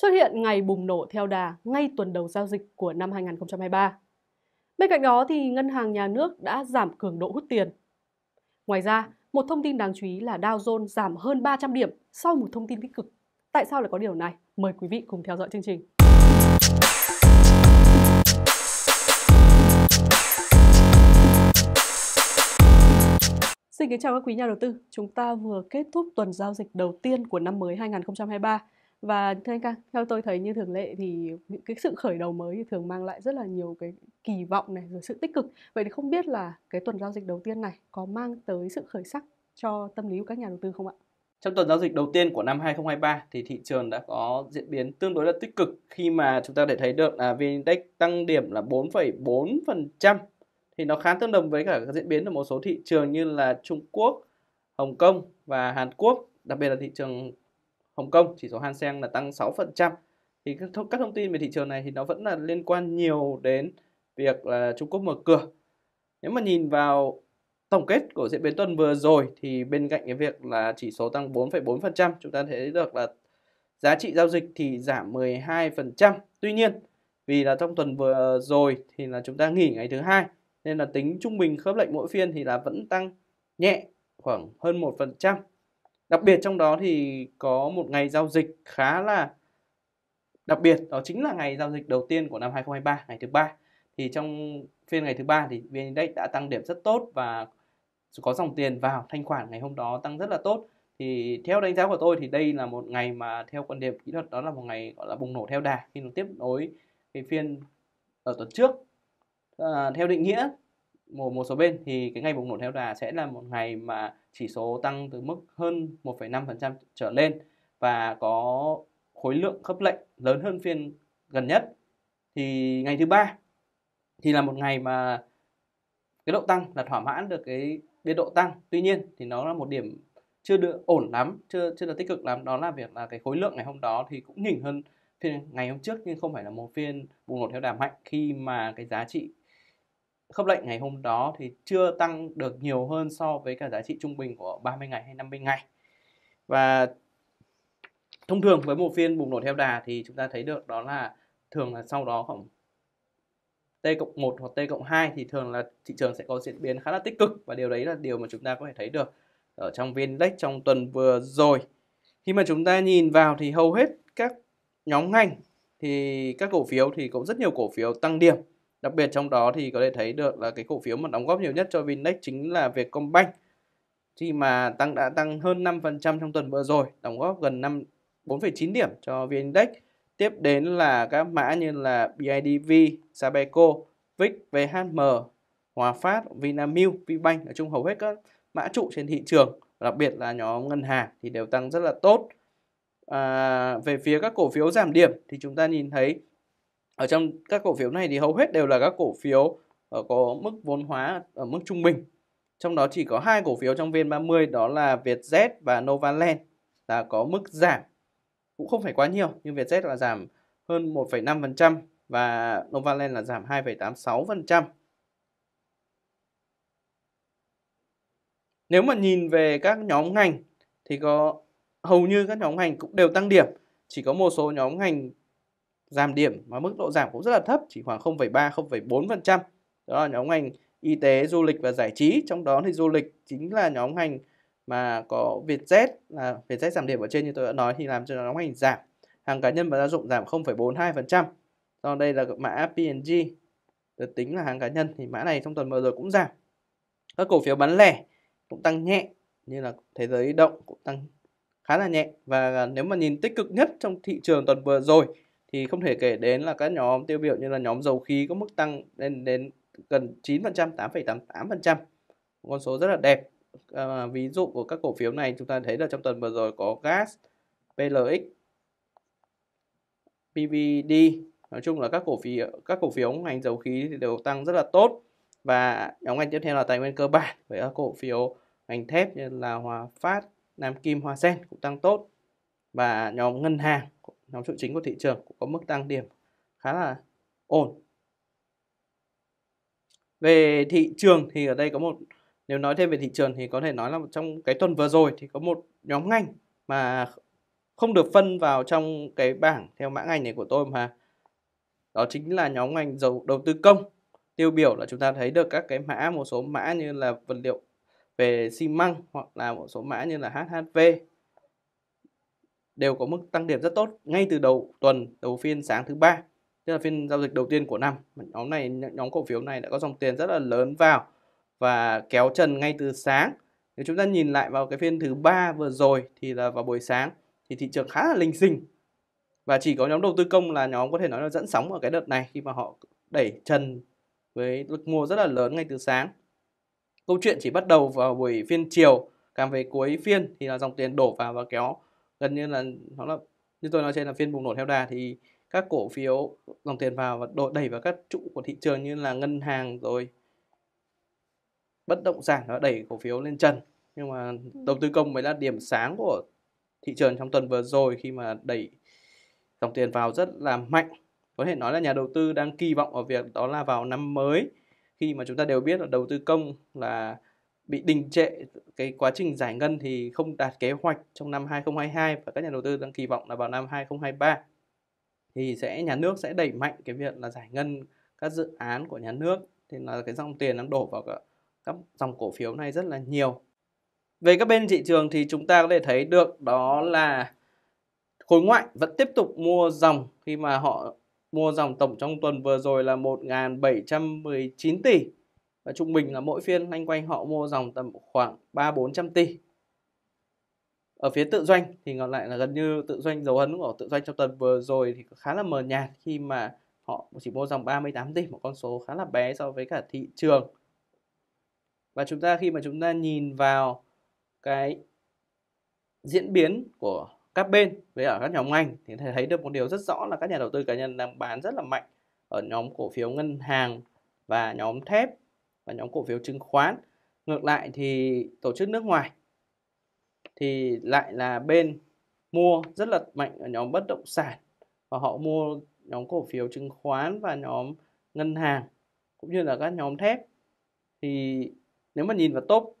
xuất hiện ngày bùng nổ theo đà ngay tuần đầu giao dịch của năm 2023. Bên cạnh đó thì ngân hàng nhà nước đã giảm cường độ hút tiền. Ngoài ra, một thông tin đáng chú ý là Dow Jones giảm hơn 300 điểm sau một thông tin tích cực. Tại sao lại có điều này? Mời quý vị cùng theo dõi chương trình. Xin kính chào các quý nhà đầu tư. Chúng ta vừa kết thúc tuần giao dịch đầu tiên của năm mới 2023 và thưa anh Cang, theo tôi thấy như thường lệ thì những cái sự khởi đầu mới thì thường mang lại rất là nhiều cái kỳ vọng này rồi sự tích cực. Vậy thì không biết là cái tuần giao dịch đầu tiên này có mang tới sự khởi sắc cho tâm lý của các nhà đầu tư không ạ? Trong tuần giao dịch đầu tiên của năm 2023 thì thị trường đã có diễn biến tương đối là tích cực khi mà chúng ta để thấy được là VN Index tăng điểm là 4,4% thì nó khá tương đồng với cả diễn biến của một số thị trường như là Trung Quốc, Hồng Kông và Hàn Quốc, đặc biệt là thị trường Hồng Kông, chỉ số Hang Seng là tăng 6%. Thì các thông tin về thị trường này thì nó vẫn là liên quan nhiều đến việc là Trung Quốc mở cửa. Nếu mà nhìn vào tổng kết của diễn biến tuần vừa rồi thì bên cạnh cái việc là chỉ số tăng 4,4%, chúng ta thấy được là giá trị giao dịch thì giảm 12%. Tuy nhiên, vì là trong tuần vừa rồi thì là chúng ta nghỉ ngày thứ hai nên là tính trung bình khớp lệnh mỗi phiên thì là vẫn tăng nhẹ khoảng hơn 1%. Đặc biệt trong đó thì có một ngày giao dịch khá là đặc biệt đó chính là ngày giao dịch đầu tiên của năm 2023 ngày thứ ba thì trong phiên ngày thứ ba thì VN Index đã tăng điểm rất tốt và có dòng tiền vào thanh khoản ngày hôm đó tăng rất là tốt thì theo đánh giá của tôi thì đây là một ngày mà theo quan điểm kỹ thuật đó là một ngày gọi là bùng nổ theo đà khi nó tiếp nối cái phiên ở tuần trước à, theo định nghĩa một một số bên thì cái ngày bùng nổ theo đà sẽ là một ngày mà chỉ số tăng từ mức hơn 1,5% trở lên và có khối lượng khớp lệnh lớn hơn phiên gần nhất thì ngày thứ ba thì là một ngày mà cái độ tăng là thỏa mãn được cái biên độ tăng tuy nhiên thì nó là một điểm chưa được ổn lắm chưa chưa được tích cực lắm đó là việc là cái khối lượng ngày hôm đó thì cũng nhỉnh hơn phiên ngày hôm trước nhưng không phải là một phiên bùng nổ theo đà mạnh khi mà cái giá trị khớp lệnh ngày hôm đó thì chưa tăng được nhiều hơn so với cả giá trị trung bình của 30 ngày hay 50 ngày và thông thường với một phiên bùng nổ theo đà thì chúng ta thấy được đó là thường là sau đó khoảng T cộng 1 hoặc T cộng 2 thì thường là thị trường sẽ có diễn biến khá là tích cực và điều đấy là điều mà chúng ta có thể thấy được ở trong viên index trong tuần vừa rồi. Khi mà chúng ta nhìn vào thì hầu hết các nhóm ngành thì các cổ phiếu thì cũng rất nhiều cổ phiếu tăng điểm Đặc biệt trong đó thì có thể thấy được là cái cổ phiếu mà đóng góp nhiều nhất cho Vindex chính là Vietcombank khi mà tăng đã tăng hơn 5% trong tuần vừa rồi, đóng góp gần 5 4,9 điểm cho VN Index. Tiếp đến là các mã như là BIDV, Sabeco, VIX, VHM, Hòa Phát, Vinamilk, Vbank ở chung hầu hết các mã trụ trên thị trường, đặc biệt là nhóm ngân hàng thì đều tăng rất là tốt. À, về phía các cổ phiếu giảm điểm thì chúng ta nhìn thấy ở trong các cổ phiếu này thì hầu hết đều là các cổ phiếu ờ, có mức vốn hóa ở mức trung bình trong đó chỉ có hai cổ phiếu trong VN30 đó là Vietjet và Novaland là có mức giảm cũng không phải quá nhiều nhưng Vietjet là giảm hơn 1,5% và Novaland là giảm 2,86%. Nếu mà nhìn về các nhóm ngành thì có hầu như các nhóm ngành cũng đều tăng điểm, chỉ có một số nhóm ngành giảm điểm mà mức độ giảm cũng rất là thấp chỉ khoảng 0,3 0,4% đó là nhóm ngành y tế du lịch và giải trí trong đó thì du lịch chính là nhóm ngành mà có Vietjet là Vietjet giảm điểm ở trên như tôi đã nói thì làm cho nhóm ngành giảm hàng cá nhân và gia dụng giảm 0,42% do đây là mã PNG được tính là hàng cá nhân thì mã này trong tuần vừa rồi cũng giảm các cổ phiếu bán lẻ cũng tăng nhẹ như là thế giới động cũng tăng khá là nhẹ và nếu mà nhìn tích cực nhất trong thị trường tuần vừa rồi thì không thể kể đến là các nhóm tiêu biểu như là nhóm dầu khí có mức tăng lên đến gần 9%, 8,88%. Con số rất là đẹp. À, ví dụ của các cổ phiếu này chúng ta thấy là trong tuần vừa rồi có gas, PLX, PVD, nói chung là các cổ phiếu các cổ phiếu ngành dầu khí thì đều tăng rất là tốt và nhóm ngành tiếp theo là tài nguyên cơ bản với các cổ phiếu ngành thép như là Hòa Phát, Nam Kim, Hoa Sen cũng tăng tốt và nhóm ngân hàng nhóm trụ chính của thị trường cũng có mức tăng điểm khá là ổn về thị trường thì ở đây có một nếu nói thêm về thị trường thì có thể nói là trong cái tuần vừa rồi thì có một nhóm ngành mà không được phân vào trong cái bảng theo mã ngành này của tôi mà đó chính là nhóm ngành dầu đầu tư công tiêu biểu là chúng ta thấy được các cái mã một số mã như là vật liệu về xi măng hoặc là một số mã như là HHV đều có mức tăng điểm rất tốt ngay từ đầu tuần đầu phiên sáng thứ ba tức là phiên giao dịch đầu tiên của năm nhóm này nhóm cổ phiếu này đã có dòng tiền rất là lớn vào và kéo trần ngay từ sáng nếu chúng ta nhìn lại vào cái phiên thứ ba vừa rồi thì là vào buổi sáng thì thị trường khá là linh sinh và chỉ có nhóm đầu tư công là nhóm có thể nói là dẫn sóng ở cái đợt này khi mà họ đẩy trần với lực mua rất là lớn ngay từ sáng câu chuyện chỉ bắt đầu vào buổi phiên chiều càng về cuối phiên thì là dòng tiền đổ vào và kéo gần như là nó là như tôi nói trên là phiên bùng nổ theo đà thì các cổ phiếu dòng tiền vào và đổ đẩy vào các trụ của thị trường như là ngân hàng rồi bất động sản nó đẩy cổ phiếu lên trần nhưng mà ừ. đầu tư công mới là điểm sáng của thị trường trong tuần vừa rồi khi mà đẩy dòng tiền vào rất là mạnh có thể nói là nhà đầu tư đang kỳ vọng ở việc đó là vào năm mới khi mà chúng ta đều biết là đầu tư công là bị đình trệ cái quá trình giải ngân thì không đạt kế hoạch trong năm 2022 và các nhà đầu tư đang kỳ vọng là vào năm 2023 thì sẽ nhà nước sẽ đẩy mạnh cái việc là giải ngân các dự án của nhà nước thì là cái dòng tiền đang đổ vào các, các dòng cổ phiếu này rất là nhiều về các bên thị trường thì chúng ta có thể thấy được đó là khối ngoại vẫn tiếp tục mua dòng khi mà họ mua dòng tổng trong tuần vừa rồi là 1.719 tỷ và trung bình là mỗi phiên lanh quanh họ mua dòng tầm khoảng 3 400 tỷ ở phía tự doanh thì ngược lại là gần như tự doanh dấu ấn của tự doanh trong tuần vừa rồi thì khá là mờ nhạt khi mà họ chỉ mua dòng 38 tỷ một con số khá là bé so với cả thị trường và chúng ta khi mà chúng ta nhìn vào cái diễn biến của các bên với ở các nhóm ngành thì thấy được một điều rất rõ là các nhà đầu tư cá nhân đang bán rất là mạnh ở nhóm cổ phiếu ngân hàng và nhóm thép và nhóm cổ phiếu chứng khoán ngược lại thì tổ chức nước ngoài thì lại là bên mua rất là mạnh ở nhóm bất động sản và họ mua nhóm cổ phiếu chứng khoán và nhóm ngân hàng cũng như là các nhóm thép thì nếu mà nhìn vào top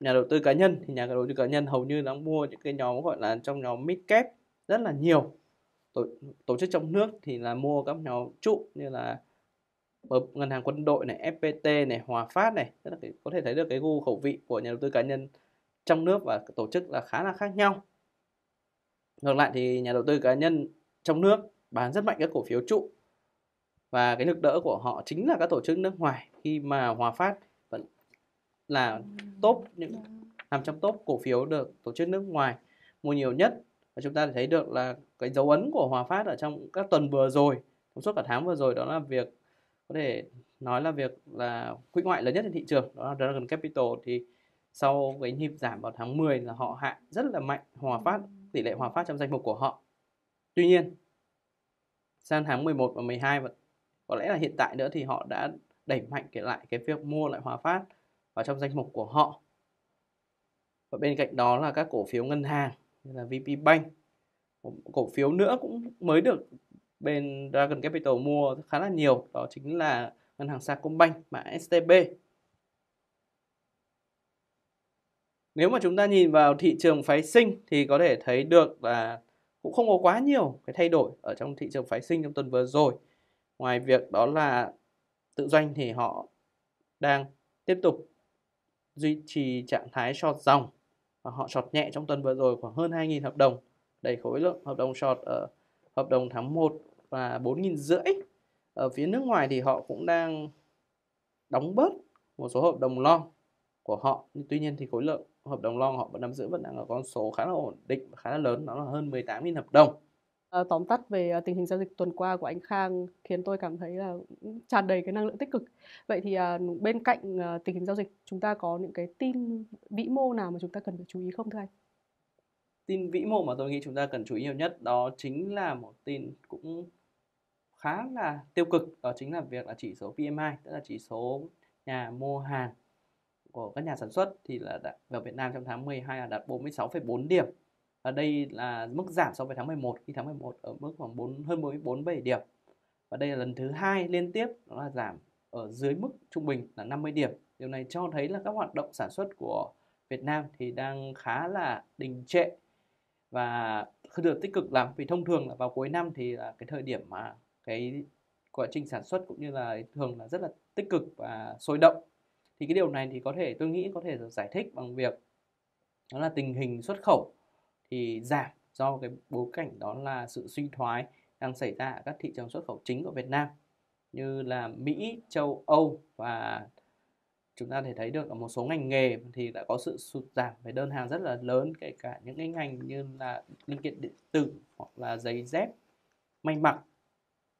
nhà đầu tư cá nhân thì nhà đầu tư cá nhân hầu như đang mua những cái nhóm gọi là trong nhóm mid cap rất là nhiều tổ, tổ chức trong nước thì là mua các nhóm trụ như là Ờ, ngân hàng quân đội này fpt này hòa phát này tức là có thể thấy được cái gu khẩu vị của nhà đầu tư cá nhân trong nước và tổ chức là khá là khác nhau ngược lại thì nhà đầu tư cá nhân trong nước bán rất mạnh các cổ phiếu trụ và cái lực đỡ của họ chính là các tổ chức nước ngoài khi mà hòa phát vẫn là top những nằm trong top cổ phiếu được tổ chức nước ngoài mua nhiều nhất và chúng ta thấy được là cái dấu ấn của Hòa Phát ở trong các tuần vừa rồi trong suốt cả tháng vừa rồi đó là việc có thể nói là việc là quỹ ngoại lớn nhất trên thị trường đó là Dragon Capital thì sau cái nhịp giảm vào tháng 10 là họ hạ rất là mạnh hòa ừ. phát tỷ lệ hòa phát trong danh mục của họ tuy nhiên sang tháng 11 và 12 và có lẽ là hiện tại nữa thì họ đã đẩy mạnh cái lại cái việc mua lại hòa phát vào trong danh mục của họ và bên cạnh đó là các cổ phiếu ngân hàng như là VP Bank cổ phiếu nữa cũng mới được bên Dragon Capital mua khá là nhiều đó chính là ngân hàng Sacombank mã STB nếu mà chúng ta nhìn vào thị trường phái sinh thì có thể thấy được là cũng không có quá nhiều cái thay đổi ở trong thị trường phái sinh trong tuần vừa rồi ngoài việc đó là tự doanh thì họ đang tiếp tục duy trì trạng thái short dòng và họ short nhẹ trong tuần vừa rồi khoảng hơn 2.000 hợp đồng đầy khối lượng hợp đồng short ở hợp đồng tháng 1 là 4 rưỡi ở phía nước ngoài thì họ cũng đang đóng bớt một số hợp đồng long của họ nhưng tuy nhiên thì khối lượng hợp đồng long họ vẫn nắm giữ vẫn đang ở con số khá là ổn định và khá là lớn đó là hơn 18.000 hợp đồng à, tóm tắt về ờ, tình hình giao dịch tuần qua của anh Khang khiến tôi cảm thấy là ừ, tràn đầy cái năng lượng tích cực vậy thì à, bên cạnh à, tình hình giao dịch chúng ta có những cái tin vĩ mô nào mà chúng ta cần phải chú ý không thưa anh tin vĩ mô mà tôi nghĩ chúng ta cần chú ý nhiều nhất đó chính là một tin cũng khá là tiêu cực đó chính là việc là chỉ số PMI tức là chỉ số nhà mua hàng của các nhà sản xuất thì là đã, ở Việt Nam trong tháng 12 là đạt 46,4 điểm và đây là mức giảm so với tháng 11 khi tháng 11 ở mức khoảng 4 hơn 44,7 điểm và đây là lần thứ hai liên tiếp đó là giảm ở dưới mức trung bình là 50 điểm điều này cho thấy là các hoạt động sản xuất của Việt Nam thì đang khá là đình trệ và được tích cực lắm vì thông thường là vào cuối năm thì là cái thời điểm mà cái quá trình sản xuất cũng như là thường là rất là tích cực và sôi động thì cái điều này thì có thể tôi nghĩ có thể giải thích bằng việc đó là tình hình xuất khẩu thì giảm do cái bối cảnh đó là sự suy thoái đang xảy ra ở các thị trường xuất khẩu chính của Việt Nam như là Mỹ, châu Âu và chúng ta thể thấy được ở một số ngành nghề thì đã có sự sụt giảm về đơn hàng rất là lớn kể cả những cái ngành như là linh kiện điện tử hoặc là giày dép may mặc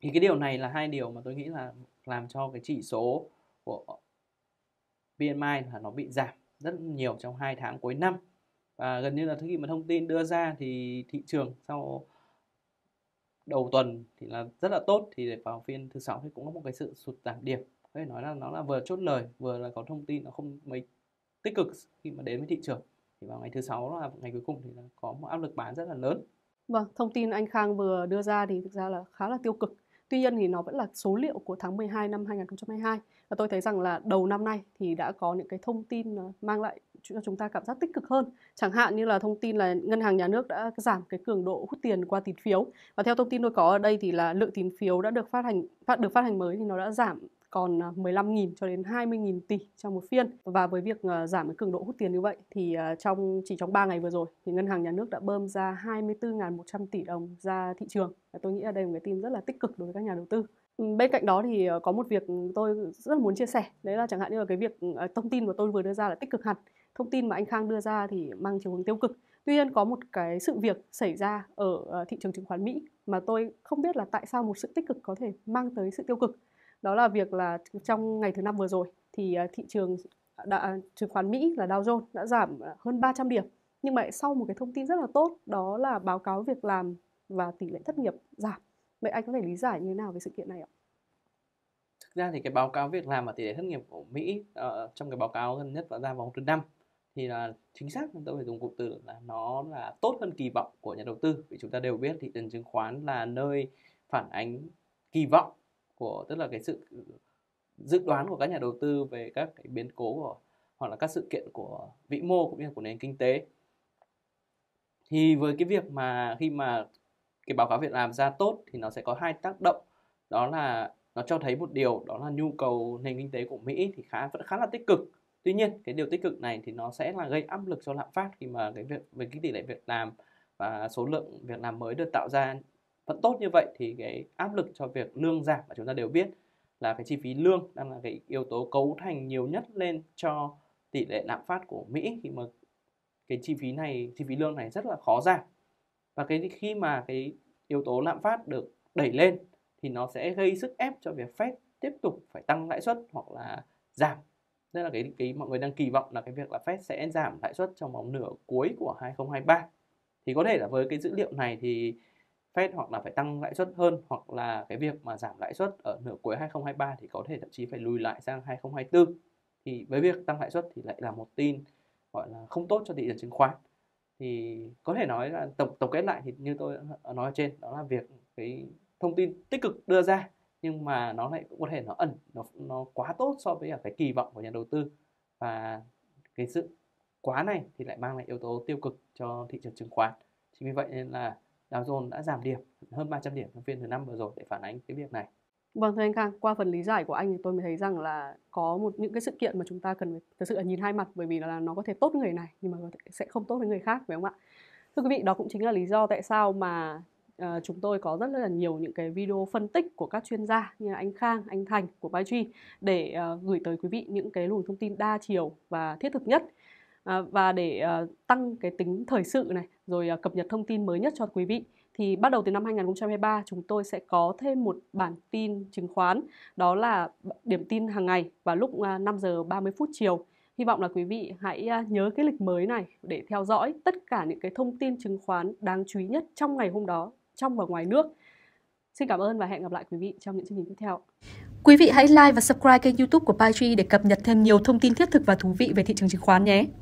thì cái điều này là hai điều mà tôi nghĩ là làm cho cái chỉ số của PMI là nó bị giảm rất nhiều trong hai tháng cuối năm và gần như là thứ khi mà thông tin đưa ra thì thị trường sau đầu tuần thì là rất là tốt thì để vào phiên thứ sáu thì cũng có một cái sự sụt giảm điểm có thể nói là nó là vừa chốt lời vừa là có thông tin nó không mấy tích cực khi mà đến với thị trường thì vào ngày thứ sáu là ngày cuối cùng thì là có một áp lực bán rất là lớn Vâng, thông tin anh Khang vừa đưa ra thì thực ra là khá là tiêu cực. Tuy nhiên thì nó vẫn là số liệu của tháng 12 năm 2022 và tôi thấy rằng là đầu năm nay thì đã có những cái thông tin mang lại cho chúng ta cảm giác tích cực hơn. Chẳng hạn như là thông tin là ngân hàng nhà nước đã giảm cái cường độ hút tiền qua tín phiếu và theo thông tin tôi có ở đây thì là lượng tín phiếu đã được phát hành phát được phát hành mới thì nó đã giảm còn 15.000 ờ, cho đến 20.000 tỷ trong một phiên. Và với việc ờ, giảm cái cường độ hút tiền như vậy thì ờ, trong chỉ trong 3 ngày vừa rồi thì ngân hàng nhà nước đã bơm ra 24.100 tỷ đồng ra thị trường. Và tôi nghĩ là đây là một cái tin rất là tích cực đối với các nhà đầu tư ừ, bên cạnh đó thì có một việc tôi rất muốn chia sẻ đấy là chẳng hạn như là cái việc thông tin mà tôi vừa đưa ra là tích cực hẳn thông tin mà anh Khang đưa ra thì mang chiều hướng tiêu cực tuy nhiên có một cái sự việc xảy ra ở thị trường chứng khoán Mỹ mà tôi không biết là tại sao một sự tích cực có thể mang tới sự tiêu cực đó là việc là trong ngày thứ năm vừa rồi thì à, thị trường đã, à, chứng khoán Mỹ là Dow Jones đã giảm à, hơn 300 điểm nhưng mà sau một cái thông tin rất là tốt đó là báo cáo việc làm và tỷ lệ thất nghiệp giảm vậy anh có thể lý giải như thế nào về sự kiện này ạ? Thực ra thì cái báo cáo việc làm và tỷ lệ thất nghiệp của Mỹ uh, trong cái báo cáo gần nhất và ra vòng thứ năm thì là chính xác tôi phải dùng cụm từ là nó là tốt hơn kỳ vọng của nhà đầu tư vì chúng ta đều biết thị trường chứng khoán là nơi phản ánh kỳ vọng của tức là cái sự dự đoán của các nhà đầu tư về các cái biến cố của hoặc là các sự kiện của vĩ mô cũng như của nền kinh tế thì với cái việc mà khi mà cái báo cáo việc làm ra tốt thì nó sẽ có hai tác động đó là nó cho thấy một điều đó là nhu cầu nền kinh tế của Mỹ thì khá vẫn khá là tích cực tuy nhiên cái điều tích cực này thì nó sẽ là gây áp lực cho lạm phát khi mà cái việc về cái tỷ lệ việc làm và số lượng việc làm mới được tạo ra vẫn tốt như vậy thì cái áp lực cho việc lương giảm mà chúng ta đều biết là cái chi phí lương đang là cái yếu tố cấu thành nhiều nhất lên cho tỷ lệ lạm phát của Mỹ khi mà cái chi phí này chi phí lương này rất là khó giảm và cái khi mà cái yếu tố lạm phát được đẩy lên thì nó sẽ gây sức ép cho việc Fed tiếp tục phải tăng lãi suất hoặc là giảm nên là cái cái mọi người đang kỳ vọng là cái việc là Fed sẽ giảm lãi suất trong vòng nửa cuối của 2023 thì có thể là với cái dữ liệu này thì Fed hoặc là phải tăng lãi suất hơn hoặc là cái việc mà giảm lãi suất ở nửa cuối 2023 thì có thể thậm chí phải lùi lại sang 2024 thì với việc tăng lãi suất thì lại là một tin gọi là không tốt cho thị trường chứng khoán thì có thể nói là tổng tổng kết lại thì như tôi nói ở trên đó là việc cái thông tin tích cực đưa ra nhưng mà nó lại cũng có thể nó ẩn nó nó quá tốt so với cái kỳ vọng của nhà đầu tư và cái sự quá này thì lại mang lại yếu tố tiêu cực cho thị trường chứng khoán chính vì vậy nên là Dow Jones đã giảm điểm hơn 300 điểm trong phiên thứ năm vừa rồi để phản ánh cái việc này. Vâng thưa anh Khang, qua phần lý giải của anh thì tôi mới thấy rằng là có một những cái sự kiện mà chúng ta cần phải thực sự là nhìn hai mặt bởi vì là nó có thể tốt với người này nhưng mà sẽ không tốt với người khác phải không ạ? Thưa quý vị, đó cũng chính là lý do tại sao mà uh, chúng tôi có rất là nhiều những cái video phân tích của các chuyên gia như là anh Khang, anh Thành của Byjuy để uh, gửi tới quý vị những cái luồng thông tin đa chiều và thiết thực nhất Ờ, và để ờ, tăng cái tính thời sự này rồi ờ, cập nhật thông tin mới nhất cho quý vị thì bắt đầu từ năm 2023 chúng tôi sẽ có thêm một bản tin chứng khoán đó là điểm tin hàng ngày vào lúc 5 giờ 30 phút chiều. Hy vọng là quý vị hãy nhớ cái lịch mới này để theo dõi tất cả những cái thông tin chứng khoán đáng chú ý nhất trong ngày hôm đó trong và ngoài nước. Xin cảm ơn và hẹn gặp lại quý vị trong những chương trình tiếp theo. Quý vị hãy like và subscribe kênh YouTube của Patri để cập nhật thêm nhiều thông tin thiết thực và thú vị về thị trường chứng khoán nhé.